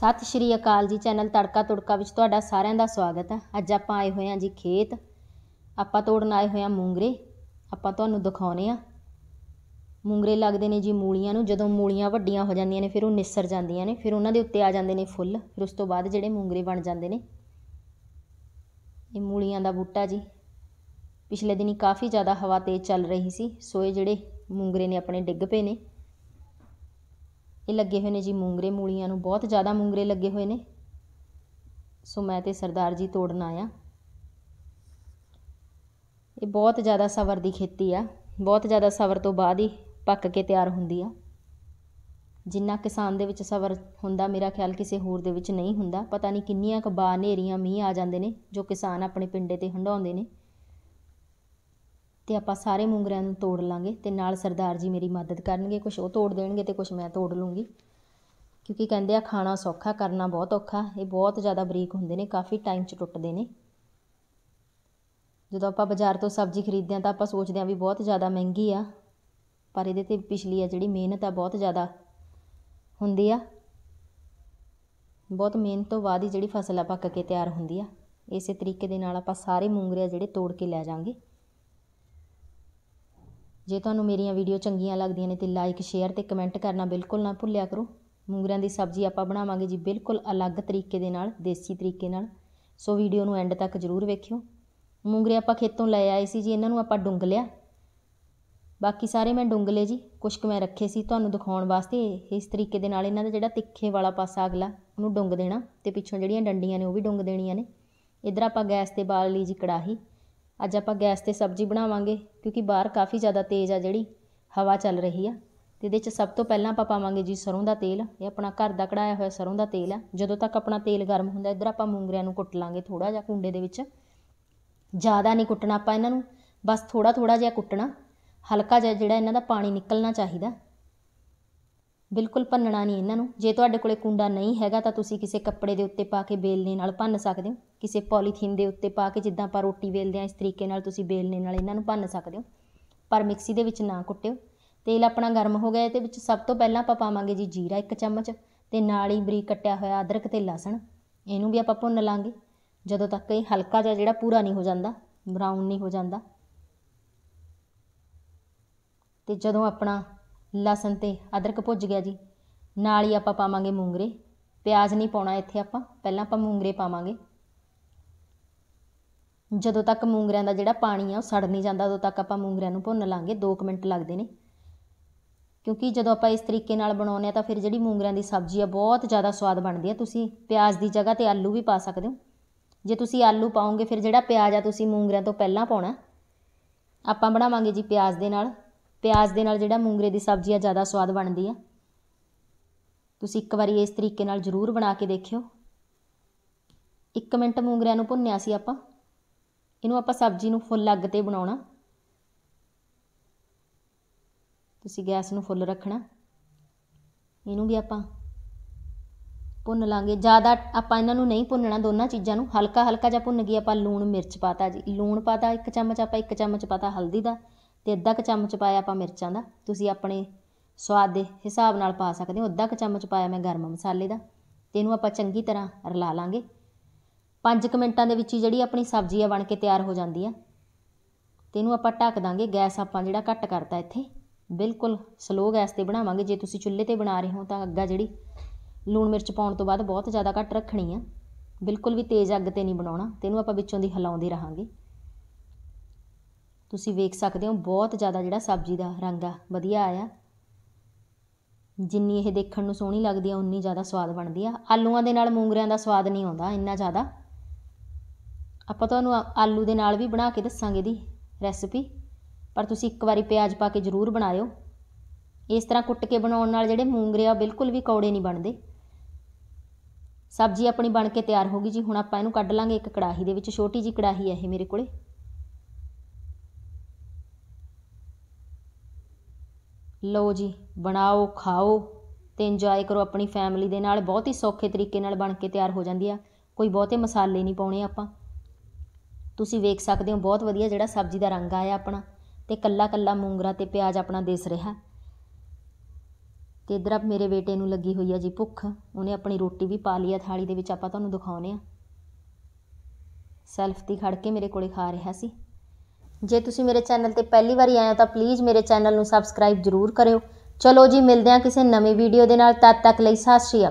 ਸਤਿ ਸ਼੍ਰੀ ਅਕਾਲ ਜੀ ਚੈਨਲ ਤੜਕਾ ਤੁੜਕਾ ਵਿੱਚ ਤੁਹਾਡਾ ਸਾਰਿਆਂ ਦਾ ਸਵਾਗਤ ਹੈ ਅੱਜ ਆਪਾਂ ਆਏ ਹੋਏ ਹਾਂ ਜੀ ਖੇਤ ਆਪਾਂ ਤੋੜਨ ਆਏ ਹੋਏ ਹਾਂ ਮੂੰਗਰੇ ਆਪਾਂ ਤੁਹਾਨੂੰ ਦਿਖਾਉਨੇ ਆ ਮੂੰਗਰੇ ਲੱਗਦੇ ਨੇ ਜੀ ਮੂਲੀਆਂ ਨੂੰ ਜਦੋਂ ਮੂਲੀਆਂ ਵੱਡੀਆਂ ਹੋ ਜਾਂਦੀਆਂ ਨੇ ਫਿਰ ਉਹ ਨਿਸਰ ਜਾਂਦੀਆਂ ਨੇ ਫਿਰ ਉਹਨਾਂ ਦੇ ਉੱਤੇ ਆ ਜਾਂਦੇ ਨੇ ਫੁੱਲ ਫਿਰ ਉਸ ਤੋਂ ਬਾਅਦ ਜਿਹੜੇ ਮੂੰਗਰੇ ਬਣ ਜਾਂਦੇ ਨੇ ਇਹ ਮੂਲੀਆਂ ਦਾ ਬੂਟਾ ਜੀ ਪਿਛਲੇ ਦਿਨੀ ਕਾਫੀ ਜ਼ਿਆਦਾ ਹਵਾ ਤੇਜ਼ ਚੱਲ ਰਹੀ ਸੀ ਸੋ ਇਹ ਜਿਹੜੇ ਮੂੰਗਰੇ ਨੇ ਆਪਣੇ ਡਿੱਗ ਪਏ ਨੇ ਇਹ ਲੱਗੇ ਹੋਏ ਨੇ ਜੀ ਮੂੰਗਰੇ ਮੂਲੀਆਂ ਨੂੰ ਬਹੁਤ ਜ਼ਿਆਦਾ ਮੂੰਗਰੇ ਲੱਗੇ ਹੋਏ ਨੇ ਸੋ ਮੈਂ ਤੇ ਸਰਦਾਰ ਜੀ ਤੋੜਨ ਆਇਆ ਇਹ ਬਹੁਤ ਜ਼ਿਆਦਾ ਸਬਰ ਦੀ ਖੇਤੀ ਆ ਬਹੁਤ ਜ਼ਿਆਦਾ ਸਬਰ ਤੋਂ ਬਾਅਦ ਹੀ ਪੱਕ ਕੇ ਤਿਆਰ ਹੁੰਦੀ ਆ ਜਿੰਨਾ ਕਿਸਾਨ ਦੇ ਵਿੱਚ ਸਬਰ ਹੁੰਦਾ ਮੇਰਾ ਖਿਆਲ ਕਿਸੇ ਹੋਰ ਦੇ ਵਿੱਚ ਨਹੀਂ ਹੁੰਦਾ ਪਤਾ ਨਹੀਂ ਕਿੰਨੀਆਂ ਕਬਾ ਨੇਰੀਆਂ ਮੀਂਹ ਆ ਜਾਂਦੇ ਨੇ ਜੋ ਕਿਸਾਨ ਆਪਣੇ ਪਿੰਡੇ ਤੇ ਹੰਡਾਉਂਦੇ ਨੇ ਤੇ ਆਪਾਂ ਸਾਰੇ ਮੂੰਗਰਿਆਂ ਨੂੰ ਤੋੜ ਲਾਂਗੇ ਤੇ ਨਾਲ ਸਰਦਾਰ ਜੀ ਮੇਰੀ ਮਦਦ ਕਰਨਗੇ ਕੁਝ ਉਹ ਤੋੜ ਦੇਣਗੇ ਤੇ ਕੁਝ ਮੈਂ ਤੋੜ ਲੂੰਗੀ ਕਿਉਂਕਿ ਕਹਿੰਦੇ ਆ ਖਾਣਾ ਸੌਖਾ ਕਰਨਾ ਬਹੁਤ ਔਖਾ ਇਹ ਬਹੁਤ ਜ਼ਿਆਦਾ ਬਰੀਕ ਹੁੰਦੇ ਨੇ ਕਾਫੀ ਟਾਈਮ 'ਚ ਟੁੱਟਦੇ ਨੇ ਜਦੋਂ ਆਪਾਂ ਬਾਜ਼ਾਰ ਤੋਂ ਸਬਜ਼ੀ ਖਰੀਦਦੇ ਆ ਤਾਂ ਆਪਾਂ ਸੋਚਦੇ ਆ ਵੀ ਬਹੁਤ ਜ਼ਿਆਦਾ ਮਹਿੰਗੀ ਆ ਪਰ ਇਹਦੇ ਤੇ ਪਿਛਲੀ ਆ ਜਿਹੜੀ ਮਿਹਨਤ ਆ ਬਹੁਤ ਜ਼ਿਆਦਾ ਹੁੰਦੀ ਆ ਬਹੁਤ ਮਿਹਨਤ ਤੋਂ ਬਾਅਦ ਹੀ ਜਿਹੜੀ ਫਸਲ ਆ ਪੱਕ ਕੇ ਤਿਆਰ ਹੁੰਦੀ ਆ ਇਸੇ ਤਰੀਕੇ ਦੇ ਨਾਲ ਆਪਾਂ ਸਾਰੇ ਮੂੰਗਰੇ ਜਿਹੜੇ ਤੋੜ ਕੇ ਲੈ ਜਾਾਂਗੇ ਜੇ ਤੁਹਾਨੂੰ ਮੇਰੀਆਂ ਵੀਡੀਓ ਚੰਗੀਆਂ ਲੱਗਦੀਆਂ ਨੇ ਤੇ ਲਾਈਕ ਸ਼ੇਅਰ ਤੇ ਕਮੈਂਟ ਕਰਨਾ ਬਿਲਕੁਲ ਨਾ ਭੁੱਲਿਆ ਕਰੋ ਮੂੰਗਰਾਂ ਦੀ ਸਬਜ਼ੀ ਆਪਾਂ ਬਣਾਵਾਂਗੇ ਜੀ ਬਿਲਕੁਲ ਅਲੱਗ ਤਰੀਕੇ ਦੇ ਨਾਲ ਦੇਸੀ ਤਰੀਕੇ ਨਾਲ ਸੋ ਵੀਡੀਓ ਨੂੰ ਐਂਡ ਤੱਕ ਜ਼ਰੂਰ ਵੇਖਿਓ ਮੂੰਗਰੇ ਆਪਾਂ ਖੇਤੋਂ ਲੈ ਆਏ ਸੀ ਜੀ ਇਹਨਾਂ ਨੂੰ ਆਪਾਂ ਡੁੰਗ ਲਿਆ ਬਾਕੀ ਸਾਰੇ ਮੈਂ ਡੁੰਗ ਲਏ ਜੀ ਕੁਝ ਕੁ ਮੈਂ ਰੱਖੇ ਸੀ ਤੁਹਾਨੂੰ ਦਿਖਾਉਣ ਵਾਸਤੇ ਇਸ ਤਰੀਕੇ ਦੇ ਨਾਲ ਇਹਨਾਂ ਦਾ ਜਿਹੜਾ ਤਿੱਖੇ ਵਾਲਾ ਪਾਸਾ ਅਗਲਾ ਉਹਨੂੰ ਡੁੰਗ ਦੇਣਾ ਤੇ ਪਿੱਛੋਂ ਜਿਹੜੀਆਂ ਡੰਡੀਆਂ ਨੇ ਉਹ ਵੀ ਡੁੰਗ ਦੇਣੀਆਂ ਨੇ ਇਧਰ ਆਪਾਂ ਗੈਸ ਤੇ ਬਾਲ ਲਈ ਜੀ ਕੜਾਹੀ ਅੱਜ ਆਪਾਂ ਗੈਸ ਤੇ ਸਬਜ਼ੀ ਬਣਾਵਾਂਗੇ ਕਿਉਂਕਿ ਬਾਹਰ ਕਾਫੀ ਜ਼ਿਆਦਾ ਤੇਜ਼ ਆ ਜਿਹੜੀ ਹਵਾ ਚੱਲ ਰਹੀ ਆ ਤੇ ਇਹਦੇ 'ਚ ਸਭ ਤੋਂ ਪਹਿਲਾਂ ਆਪਾਂ ਪਾਵਾਂਗੇ ਜੀ ਸਰੋਂ ਦਾ ਤੇਲ ਇਹ ਆਪਣਾ ਘਰ ਦਾ ਕਢਾਇਆ ਹੋਇਆ ਸਰੋਂ ਦਾ ਤੇਲ ਆ ਜਦੋਂ ਤੱਕ ਆਪਣਾ ਤੇਲ ਗਰਮ ਹੁੰਦਾ ਇੱਧਰ ਆਪਾਂ ਮੂੰਗਰਿਆਂ ਨੂੰ ਕੁੱਟ ਲਾਂਗੇ ਥੋੜਾ ਜਿਹਾ ਕੁੰਡੇ ਦੇ ਵਿੱਚ ਜ਼ਿਆਦਾ ਨਹੀਂ ਕੁੱਟਣਾ ਆਪਾਂ ਇਹਨਾਂ ਨੂੰ ਬਸ ਥੋੜਾ ਥੋੜਾ ਜਿਹਾ ਕੁੱਟਣਾ ਹਲਕਾ ਜਿਹਾ ਜਿਹੜਾ ਇਹਨਾਂ ਦਾ ਪਾਣੀ ਨਿਕਲਣਾ ਚਾਹੀਦਾ ਬਿਲਕੁਲ ਭੰਨਣਾ ਨਹੀਂ ਇਹਨਾਂ ਨੂੰ ਜੇ ਤੁਹਾਡੇ ਕੋਲੇ ਕੁੰਡਾ ਨਹੀਂ ਹੈਗਾ ਤਾਂ ਤੁਸੀਂ ਕਿਸੇ ਕੱਪੜੇ ਦੇ ਉੱਤੇ ਪਾ ਕੇ ਬੇਲਨੇ ਨਾਲ ਭੰਨ ਸਕਦੇ ਹੋ ਕਿਸੇ ਪੋਲੀਥੀਨ ਦੇ ਉੱਤੇ ਪਾ ਕੇ ਜਿੱਦਾਂ ਆਪਾਂ ਰੋਟੀ ਵੇਲਦੇ ਆ ਇਸ ਤਰੀਕੇ ਨਾਲ ਤੁਸੀਂ ਬੇਲਨੇ ਨਾਲ ਇਹਨਾਂ ਨੂੰ ਭੰਨ ਸਕਦੇ ਹੋ ਪਰ ਮਿਕਸੀ ਦੇ ਵਿੱਚ ਨਾ ਕੁੱਟਿਓ ਤੇਲ ਆਪਣਾ ਗਰਮ ਹੋ ਗਿਆ ਤੇ ਵਿੱਚ ਸਭ ਤੋਂ ਪਹਿਲਾਂ ਆਪਾਂ ਪਾਵਾਂਗੇ ਜੀ ਜੀਰਾ ਇੱਕ ਚਮਚ ਤੇ ਨਾਲ ਹੀ ਬਰੀਕ ਕੱਟਿਆ ਹੋਇਆ ਅਦਰਕ ਤੇ ਲਸਣ ਇਹਨੂੰ ਵੀ ਆਪਾਂ ਭੁੰਨ ਲਾਂਗੇ ਜਦੋਂ ਤੱਕ ਇਹ ਹਲਕਾ ਜਿਹਾ ਜਿਹੜਾ ਪੂਰਾ ਨਹੀਂ ਹੋ ਜਾਂਦਾ ਬਰਾਊਨ ਨਹੀਂ ਹੋ ਜਾਂਦਾ ਤੇ ਜਦੋਂ ਆਪਣਾ ਲਸਣ ਤੇ ਅਦਰਕ ਭੁੱਜ ਗਿਆ ਜੀ ਨਾਲ ਹੀ ਆਪਾਂ ਪਾਵਾਂਗੇ ਮੂੰਗਰੇ ਪਿਆਜ਼ ਨਹੀਂ ਪਾਉਣਾ ਇੱਥੇ ਆਪਾਂ ਪਹਿਲਾਂ ਆਪਾਂ ਮੂੰਗਰੇ ਪਾਵਾਂਗੇ ਜਦੋਂ ਤੱਕ ਮੂੰਗਰਿਆਂ ਦਾ ਜਿਹੜਾ ਪਾਣੀ ਆ ਉਹ ਸੜ ਨਹੀਂ ਜਾਂਦਾ ਉਦੋਂ ਤੱਕ ਆਪਾਂ ਮੂੰਗਰਿਆਂ ਨੂੰ ਭੁੰਨ ਲਾਂਗੇ 2 ਮਿੰਟ ਲੱਗਦੇ ਨੇ ਕਿਉਂਕਿ ਜਦੋਂ ਆਪਾਂ ਇਸ ਤਰੀਕੇ ਨਾਲ ਬਣਾਉਂਦੇ ਆ ਤਾਂ ਫਿਰ ਜਿਹੜੀ ਮੂੰਗਰਿਆਂ ਦੀ ਸਬਜ਼ੀ ਆ ਬਹੁਤ ਜ਼ਿਆਦਾ ਸਵਾਦ ਬਣਦੀ ਆ ਤੁਸੀਂ ਪਿਆਜ਼ ਦੀ ਜਗ੍ਹਾ ਤੇ ਆਲੂ ਵੀ ਪਾ ਸਕਦੇ ਹੋ ਜੇ ਤੁਸੀਂ ਆਲੂ ਪਾਓਗੇ ਫਿਰ ਜਿਹੜਾ ਪਿਆਜ਼ ਆ ਤੁਸੀਂ ਮੂੰਗਰਿਆਂ ਤੋਂ ਪਹਿਲਾਂ ਪਾਉਣਾ ਆਪਾਂ ਬਣਾਵਾਂਗੇ ਜੀ ਪਿਆਜ਼ ਦੇ ਨਾਲ ਪਿਆਜ਼ ਦੇ ਨਾਲ ਜਿਹੜਾ ਮੂੰਗਰੇ ਦੀ ਸਬਜ਼ੀ ਆ ਜ਼ਿਆਦਾ ਸਵਾਦ ਬਣਦੀ ਆ ਤੁਸੀਂ ਇੱਕ ਵਾਰੀ ਇਸ ਤਰੀਕੇ ਨਾਲ ਜ਼ਰੂਰ ਬਣਾ ਕੇ ਦੇਖਿਓ 1 ਮਿੰਟ ਮੂੰਗਰਿਆਂ ਨੂੰ ਭੁੰਨਿਆ ਸੀ ਆਪਾਂ ਇਹਨੂੰ ਆਪਾਂ ਸਬਜ਼ੀ ਨੂੰ ਫੁੱਲ ਅੱਗ ਤੇ ਬਣਾਉਣਾ ਤੁਸੀਂ ਗੈਸ ਨੂੰ ਫੁੱਲ ਰੱਖਣਾ ਇਹਨੂੰ ਵੀ ਆਪਾਂ ਭੁੰਨ ਲਾਂਗੇ ਜ਼ਿਆਦਾ ਆਪਾਂ ਇਹਨਾਂ ਨੂੰ ਨਹੀਂ ਭੁੰਨਣਾ ਦੋਨਾਂ ਚੀਜ਼ਾਂ ਨੂੰ ਹਲਕਾ ਹਲਕਾ ਜਿਹਾ ਭੁੰਨ ਗਈ ਆਪਾਂ ਲੂਣ ਮਿਰਚ ਪਾਤਾ ਜੀ ਲੂਣ ਪਾਤਾ ਇੱਕ ਚਮਚ ਆਪਾਂ ਇੱਕ ਚਮਚ ਪਾਤਾ ਹਲਦੀ ਦਾ ਤੇ ਅੱਧਾ ਕੁ ਚਮਚ ਪਾਇਆ ਆਪਾਂ ਮਿਰਚਾਂ ਦਾ ਤੁਸੀਂ ਆਪਣੇ ਸਵਾਦ ਦੇ ਹਿਸਾਬ ਨਾਲ ਪਾ ਸਕਦੇ ਹੋ ਅੱਧਾ ਕੁ ਚਮਚ ਪਾਇਆ ਮੈਂ ਗਰਮ ਮਸਾਲੇ ਦਾ ਤੇ ਇਹਨੂੰ ਆਪਾਂ ਚੰਗੀ ਤਰ੍ਹਾਂ ਰਲਾ ਲਾਂਗੇ 5 ਮਿੰਟਾਂ ਦੇ ਵਿੱਚ ਹੀ ਜਿਹੜੀ ਆਪਣੀ ਸਬਜ਼ੀ ਆ ਬਣ ਕੇ ਤਿਆਰ ਹੋ ਜਾਂਦੀ ਆ ਤੇ ਇਹਨੂੰ ਆਪਾਂ ਢੱਕ ਦਾਂਗੇ ਗੈਸ ਆਪਾਂ ਜਿਹੜਾ ਘੱਟ ਕਰਤਾ ਇੱਥੇ ਬਿਲਕੁਲ ਸਲੋ ਗੈਸ ਤੇ ਬਣਾਵਾਂਗੇ ਜੇ ਤੁਸੀਂ ਚੁੱਲ੍ਹੇ ਤੇ ਬਣਾ ਰਹੇ ਹੋ ਤਾਂ ਅੱਗਾ ਜਿਹੜੀ ਲੂਣ ਮਿਰਚ ਪਾਉਣ ਤੋਂ ਬਾਅਦ ਬਹੁਤ ਜ਼ਿਆਦਾ ਘੱਟ ਰੱਖਣੀ ਆ ਬਿਲਕੁਲ ਵੀ ਤੇਜ਼ ਅੱਗ ਤੇ ਨਹੀਂ ਬਣਾਉਣਾ ਤੇ ਇਹਨੂੰ ਆਪਾਂ ਵਿੱਚੋਂ ਦੀ ਹਿਲਾਉਂਦੇ ਰਹਾਂਗੇ ਤੁਸੀਂ ਵੇਖ ਸਕਦੇ ਹੋ ਬਹੁਤ ਜ਼ਿਆਦਾ ਜਿਹੜਾ ਸਬਜ਼ੀ ਦਾ ਰੰਗ ਆ ਵਧੀਆ ਆਇਆ ਜਿੰਨੀ ਇਹ ਦੇਖਣ ਨੂੰ ਸੋਹਣੀ ਲੱਗਦੀ ਆ ਉਨੀ ਜ਼ਿਆਦਾ ਸਵਾਦ ਬਣਦੀ ਆ ਆਲੂਆਂ ਦੇ ਨਾਲ ਮੂੰਗਰਿਆਂ ਦਾ ਸਵਾਦ ਨਹੀਂ ਆਉਂਦਾ ਇੰਨਾ ਜ਼ਿਆਦਾ ਆਪਾਂ ਤੁਹਾਨੂੰ ਆਲੂ ਦੇ ਨਾਲ ਵੀ ਬਣਾ ਕੇ ਦੱਸਾਂਗੇ ਦੀ ਰੈਸਪੀ ਪਰ ਤੁਸੀਂ ਇੱਕ ਵਾਰੀ ਪਿਆਜ਼ ਪਾ ਕੇ ਜ਼ਰੂਰ ਬਣਾਇਓ ਇਸ ਤਰ੍ਹਾਂ ਕੁੱਟ ਕੇ ਬਣਾਉਣ ਨਾਲ ਜਿਹੜੇ ਮੂੰਗਰੇ ਆ ਬਿਲਕੁਲ ਵੀ ਕੌੜੇ ਨਹੀਂ ਬਣਦੇ ਸਬਜ਼ੀ ਆਪਣੀ ਬਣ ਕੇ ਤਿਆਰ ਹੋ ਗਈ ਜੀ ਹੁਣ ਆਪਾਂ ਇਹਨੂੰ ਕੱਢ ਲਾਂਗੇ ਇੱਕ ਕੜਾਹੀ ਦੇ ਵਿੱਚ ਛੋਟੀ ਜੀ ਕੜਾਹੀ ਹੈ ਇਹ ਮੇਰੇ ਕੋਲੇ ਲਓ ਜੀ ਬਣਾਓ ਖਾਓ ਤੇ ਇੰਜੋਏ ਕਰੋ ਆਪਣੀ ਫੈਮਿਲੀ ਦੇ ਨਾਲ ਬਹੁਤ ਹੀ ਸੌਖੇ ਤਰੀਕੇ ਨਾਲ ਬਣ ਕੇ ਤਿਆਰ ਹੋ ਜਾਂਦੀ ਆ ਕੋਈ ਬਹੁਤੇ ਮਸਾਲੇ ਨਹੀਂ ਪਾਉਣੇ ਆਪਾਂ ਤੁਸੀਂ ਵੇਖ ਸਕਦੇ ਹੋ ਬਹੁਤ ਵਧੀਆ ਜਿਹੜਾ ਸਬਜ਼ੀ ਦਾ ਰੰਗ ਆਇਆ ਆਪਣਾ ਤੇ ਕੱਲਾ ਕੱਲਾ ਮੂੰਗਰਾ ਤੇ ਪਿਆਜ਼ ਆਪਣਾ ਦਿਸ ਰਿਹਾ ਤੇ ਇਧਰ ਆ ਮੇਰੇ ਬੇਟੇ ਨੂੰ ਲੱਗੀ ਹੋਈ ਆ ਜੀ ਭੁੱਖ ਉਹਨੇ ਆਪਣੀ ਰੋਟੀ ਵੀ ਪਾ ਲਈ ਆ ਥਾਲੀ ਦੇ ਵਿੱਚ ਆਪਾਂ ਤੁਹਾਨੂੰ ਦਿਖਾਉਨੇ ਆ ਸੈਲਫ ਦੀ ਖੜ ਕੇ ਮੇਰੇ ਕੋਲੇ ਖਾ ਰਿਹਾ ਸੀ ਜੇ ਤੁਸੀਂ ਮੇਰੇ ਚੈਨਲ ਤੇ ਪਹਿਲੀ ਵਾਰੀ ਆਏ ਹੋ ਤਾਂ ਪਲੀਜ਼ ਮੇਰੇ ਚੈਨਲ ਨੂੰ ਸਬਸਕ੍ਰਾਈਬ ਜ਼ਰੂਰ ਕਰਿਓ ਚਲੋ ਜੀ ਮਿਲਦੇ ਹਾਂ ਕਿਸੇ ਨਵੇਂ ਵੀਡੀਓ ਦੇ ਨਾਲ ਤਦ ਤੱਕ ਲਈ ਸਤਿ ਸ਼੍ਰੀ ਅਕਾਲ